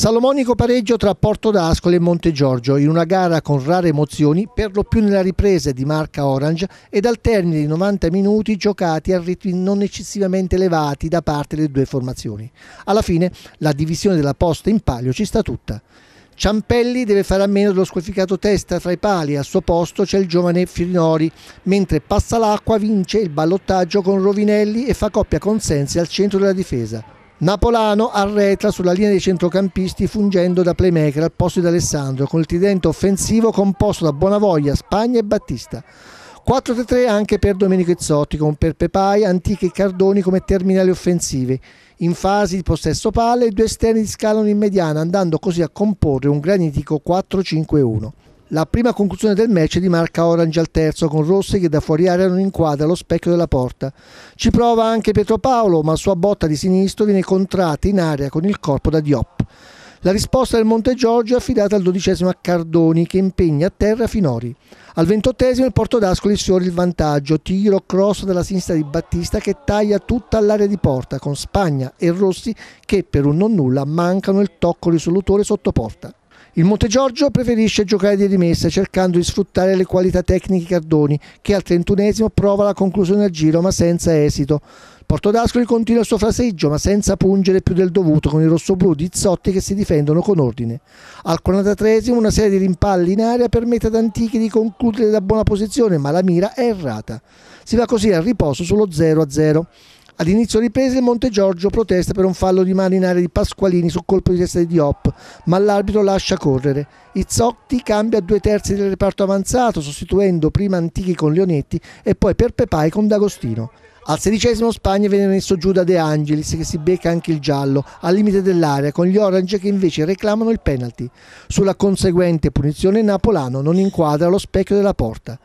Salomonico pareggio tra Porto d'Ascoli e Monte Giorgio in una gara con rare emozioni, per lo più nella ripresa di marca Orange ed al termine di 90 minuti giocati a ritmi non eccessivamente elevati da parte delle due formazioni. Alla fine la divisione della posta in palio ci sta tutta. Ciampelli deve fare a meno dello squalificato testa tra i pali, al suo posto c'è il giovane Firinori, mentre passa l'acqua vince il ballottaggio con Rovinelli e fa coppia con Sensi al centro della difesa. Napolano arretra sulla linea dei centrocampisti fungendo da playmaker al posto di Alessandro con il tridente offensivo composto da Bonavoglia, Spagna e Battista. 4 3 anche per Domenico Izzotti con Perpepai, Antichi e Cardoni come terminali offensive. In fase di possesso palle, i due esterni di scalano in mediana andando così a comporre un granitico 4-5-1. La prima conclusione del match è di marca Orange al terzo con Rossi che da fuori area non inquadra lo specchio della porta. Ci prova anche Pietro Paolo ma la sua botta di sinistro viene contratta in aria con il corpo da Diop. La risposta del Monte Giorgio è affidata al dodicesimo a Cardoni che impegna a terra Finori. Al ventottesimo il Porto d'Ascoli sfiora il vantaggio, tiro cross dalla sinistra di Battista che taglia tutta l'area di porta con Spagna e Rossi che per un non nulla mancano il tocco risolutore sotto porta. Il Monte Giorgio preferisce giocare di rimessa cercando di sfruttare le qualità tecniche Cardoni che al 31esimo prova la conclusione al giro ma senza esito. Porto d'Ascoli continua il suo fraseggio ma senza pungere più del dovuto con i rossoblù di Zotti che si difendono con ordine. Al 43 esimo una serie di rimpalli in aria permette ad Antichi di concludere da buona posizione ma la mira è errata. Si va così al riposo sullo 0-0. Ad inizio riprese il Monte Giorgio protesta per un fallo di mano in area di Pasqualini sul colpo di testa di Diop, ma l'arbitro lascia correre. Izzotti cambia due terzi del reparto avanzato, sostituendo prima Antichi con Leonetti e poi Perpepai con D'Agostino. Al sedicesimo Spagna viene messo giù da De Angelis che si becca anche il giallo al limite dell'area con gli Orange che invece reclamano il penalty. Sulla conseguente punizione Napolano non inquadra lo specchio della porta.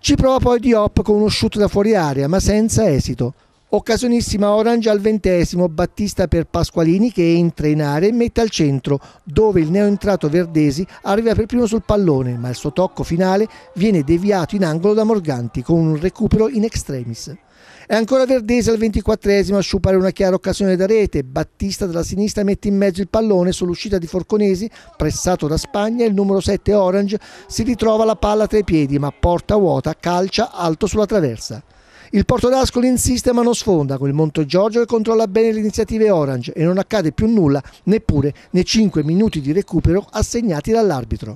Ci prova poi Diop con uno shoot da fuori area ma senza esito. Occasionissima orange al ventesimo, Battista per Pasqualini che entra in area e mette al centro, dove il neoentrato Verdesi arriva per primo sul pallone, ma il suo tocco finale viene deviato in angolo da Morganti con un recupero in extremis. È ancora Verdesi al ventiquattresimo a sciupare una chiara occasione da rete. Battista dalla sinistra mette in mezzo il pallone sull'uscita di Forconesi, pressato da Spagna. Il numero 7 Orange si ritrova la palla tra i piedi, ma porta vuota, calcia alto sulla traversa. Il Porto d'Ascoli insiste ma non sfonda con il Monte Giorgio che controlla bene le iniziative Orange e non accade più nulla neppure nei 5 minuti di recupero assegnati dall'arbitro.